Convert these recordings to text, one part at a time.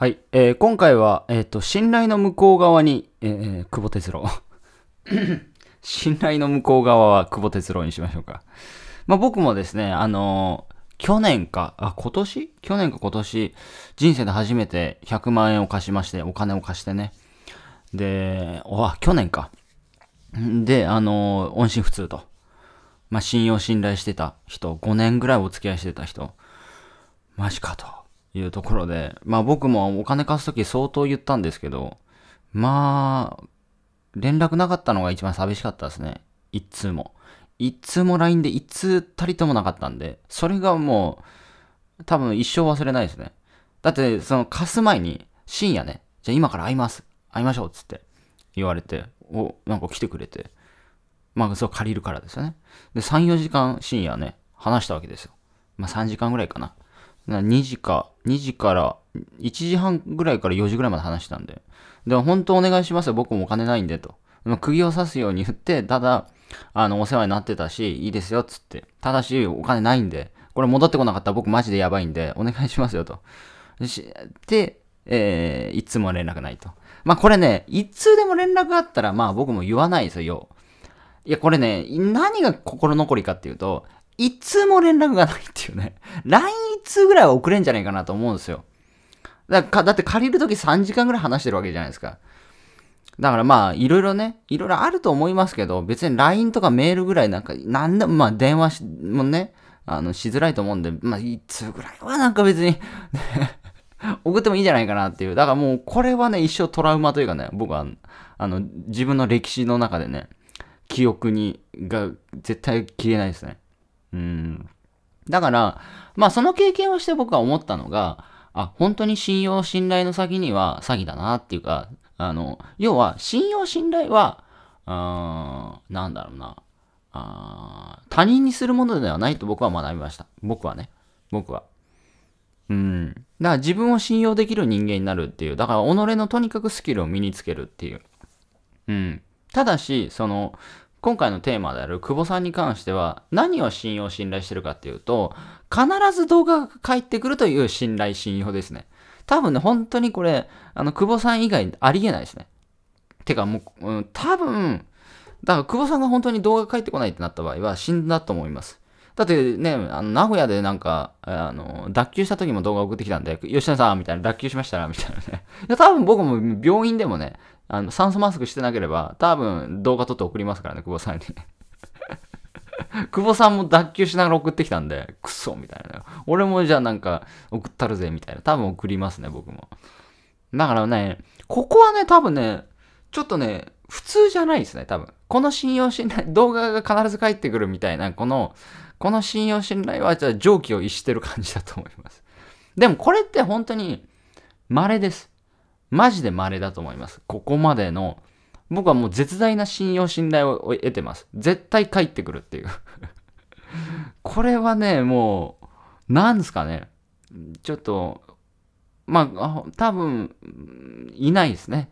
はい、えー、今回は、えっ、ー、と、信頼の向こう側に、えー、久保哲郎。信頼の向こう側は久保哲郎にしましょうか。まあ、僕もですね、あのー、去年か、あ、今年去年か今年、人生で初めて100万円を貸しまして、お金を貸してね。で、わ去年か。で、あのー、音信不通と。まあ、信用信頼してた人、5年ぐらいお付き合いしてた人、マジかと。いうところで、まあ僕もお金貸すとき相当言ったんですけど、まあ、連絡なかったのが一番寂しかったですね。一通も。一通も LINE で一通たりともなかったんで、それがもう、多分一生忘れないですね。だって、その貸す前に、深夜ね、じゃあ今から会います。会いましょうっつって言われて、お、なんか来てくれて。まあ、そう借りるからですよね。で、3、4時間深夜ね、話したわけですよ。まあ3時間ぐらいかな。2時か、2時から、1時半ぐらいから4時ぐらいまで話したんで。で、本当お願いしますよ。僕もお金ないんで、と。釘を刺すように言って、ただ、あの、お世話になってたし、いいですよ、つって。ただし、お金ないんで、これ戻ってこなかったら僕マジでやばいんで、お願いしますよ、と。で、えー、いつも連絡ないと。まあこれね、いつでも連絡があったら、まあ僕も言わないですよ。いや、これね、何が心残りかっていうと、一通も連絡がないっていうね。LINE 一通ぐらいは送れんじゃないかなと思うんですよ。だかだって借りるとき3時間ぐらい話してるわけじゃないですか。だからまあ、いろいろね、いろいろあると思いますけど、別に LINE とかメールぐらいなんか、なんでも、まあ電話もね、あの、しづらいと思うんで、まあ、いつぐらいはなんか別に 送ってもいいんじゃないかなっていう。だからもう、これはね、一生トラウマというかね、僕は、あの、自分の歴史の中でね、記憶に、が絶対消えないですね。うん。だから、まあその経験をして僕は思ったのが、あ、本当に信用信頼の先には詐欺だなっていうか、あの、要は信用信頼は、あーなんだろうなあ、他人にするものではないと僕は学びました。僕はね。僕は。うん。だから自分を信用できる人間になるっていう。だから己のとにかくスキルを身につけるっていう。うん。ただし、その、今回のテーマである久保さんに関しては何を信用信頼してるかっていうと必ず動画が返ってくるという信頼信用ですね多分ね本当にこれあの久保さん以外ありえないですねてかもう、うん、多分だから久保さんが本当に動画返ってこないってなった場合は死んだと思いますだってね、あの名古屋でなんか、あの、脱臼した時も動画送ってきたんで、吉田さんみたいな、脱臼しましたらみたいなね。いや、多分僕も病院でもね、あの、酸素マスクしてなければ、多分動画撮って送りますからね、久保さんに。久保さんも脱臼しながら送ってきたんで、クソみたいな。俺もじゃあなんか送ったるぜみたいな。多分送りますね、僕も。だからね、ここはね、多分ね、ちょっとね、普通じゃないですね、多分。この信用信頼、動画が必ず返ってくるみたいな、この、この信用信頼は、じゃあ、常軌を逸してる感じだと思います。でも、これって本当に、稀です。マジで稀だと思います。ここまでの、僕はもう絶大な信用信頼を得てます。絶対帰ってくるっていう これはね、もう、なんですかね。ちょっと、まあ、多分、いないですね。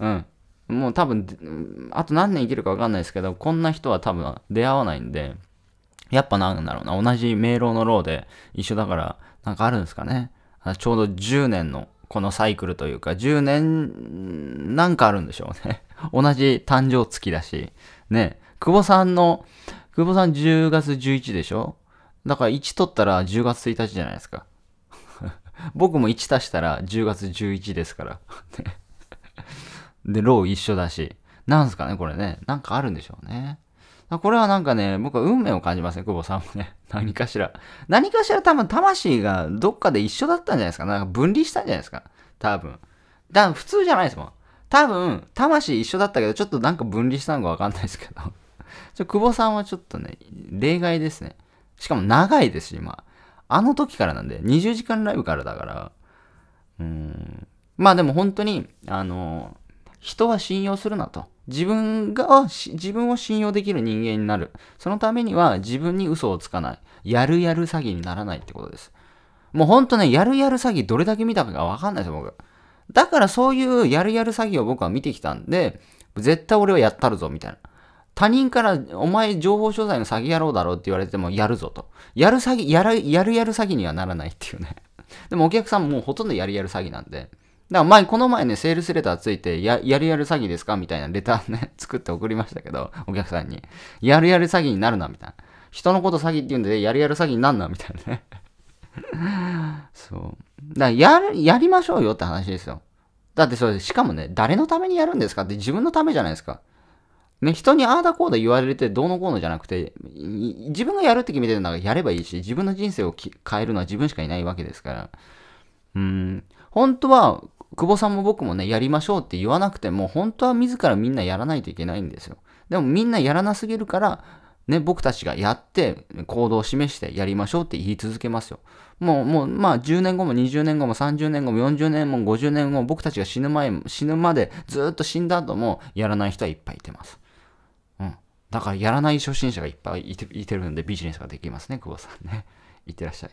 うん。もう多分、あと何年生きるか分かんないですけど、こんな人は多分出会わないんで、やっぱなんだろうな、同じ明朗の牢で一緒だから、なんかあるんですかね。ちょうど10年のこのサイクルというか、10年、なんかあるんでしょうね。同じ誕生月だし。ね。久保さんの、久保さん10月11でしょだから1取ったら10月1日じゃないですか。僕も1足したら10月11ですから。で、ロー一緒だし。なんすかね、これね。なんかあるんでしょうね。これはなんかね、僕は運命を感じますね、久保さんもね。何かしら。何かしら多分魂がどっかで一緒だったんじゃないですか。なんか分離したんじゃないですか。多分。だから普通じゃないですもん。多分、魂一緒だったけど、ちょっとなんか分離したのかわかんないですけど。ちょ久保さんはちょっとね、例外ですね。しかも長いですし、今。あの時からなんで、20時間ライブからだから。うん。まあでも本当に、あの、人は信用するなと。自分が、自分を信用できる人間になる。そのためには自分に嘘をつかない。やるやる詐欺にならないってことです。もうほんとね、やるやる詐欺どれだけ見たかがわかんないですよ、僕。だからそういうやるやる詐欺を僕は見てきたんで、絶対俺はやったるぞ、みたいな。他人から、お前情報商材の詐欺野郎だろって言われても、やるぞと。やる詐欺、やる、やるやる詐欺にはならないっていうね。でもお客さんもうほとんどやるやる詐欺なんで。だから前、この前ね、セールスレターついて、や、やるやる詐欺ですかみたいなレターね、作って送りましたけど、お客さんに。やるやる詐欺になるな、みたいな。人のこと詐欺って言うんで、やるやる詐欺になんな、みたいなね。そう。だから、やる、やりましょうよって話ですよ。だってそれ、しかもね、誰のためにやるんですかって自分のためじゃないですか。ね、人にああだこうだ言われてどうのこうのじゃなくて、自分がやるって決めてるんだからやればいいし、自分の人生を変えるのは自分しかいないわけですから。うん、本当は久保さんも僕もね、やりましょうって言わなくても、本当は自らみんなやらないといけないんですよ。でもみんなやらなすぎるから、ね、僕たちがやって、行動を示してやりましょうって言い続けますよ。もう、もう、まあ、10年後も20年後も30年後も40年後も50年後も僕たちが死ぬ前、死ぬまでずっと死んだ後もやらない人はいっぱいいてます。うん。だからやらない初心者がいっぱいいてるんでビジネスができますね、久保さんね。いってらっしゃい。